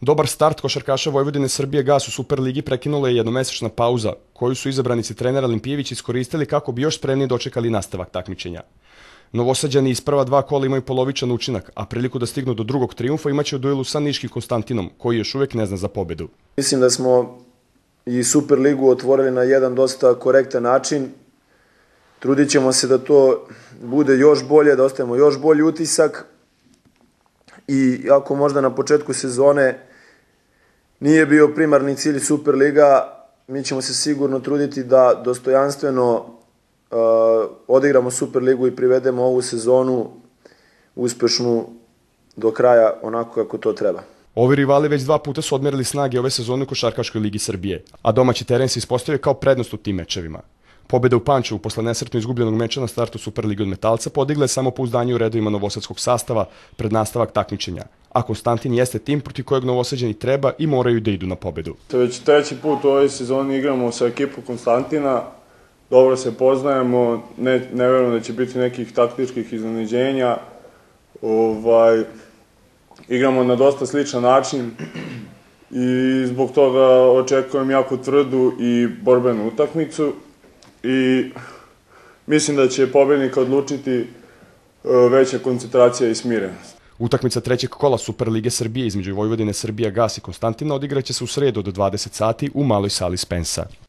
Dobar start košarkaša Vojvodine Srbije Gas u Superligi prekinula je jednomesečna pauza, koju su izabranici trenera Limpijević iskoristili kako bi još spremnije dočekali nastavak takmičenja. Novosađani iz prva dva kola imaju polovičan učinak, a priliku da stignu do drugog triumfa imaće u duelu sa Niškim Konstantinom, koji još uvek ne zna za pobedu. Mislim da smo i Superligu otvorili na jedan dosta korektan način. Trudit ćemo se da to bude još bolje, da ostavimo još bolji utisak, i ako možda na početku sezone nije bio primarni cilj Superliga, mi ćemo se sigurno truditi da dostojanstveno uh, odigramo Superligu i privedemo ovu sezonu uspešnu do kraja onako kako to treba. Ovi rivali već dva puta su odmerili snage ove sezone u Košarkaškoj ligi Srbije, a domaći teren se ispostavio kao prednost u tim mečevima. Pobeda u Pančevu posle nesretno izgubljenog meča na startu Superlige od Metalca podigla je samo pouzdanje u redovima novosadskog sastava pred nastavak takmičenja, a Konstantin jeste tim protiv kojeg novosađeni treba i moraju da idu na pobedu. Već treći put u ovoj sezoni igramo sa ekipom Konstantina, dobro se poznajemo, ne, ne verujem da će biti nekih taktičkih iznenađenja, ovaj, igramo na dosta sličan način i zbog toga očekujem jako tvrdu i borbenu utakmicu i mislim da će pobednika odlučiti e, veća koncentracija i smirenost. Utakmica trećeg kola Superlige Srbije između Vojvodine Srbija Gas i Konstantina odigraće se u sredu od 20 sati u maloj sali Spensa.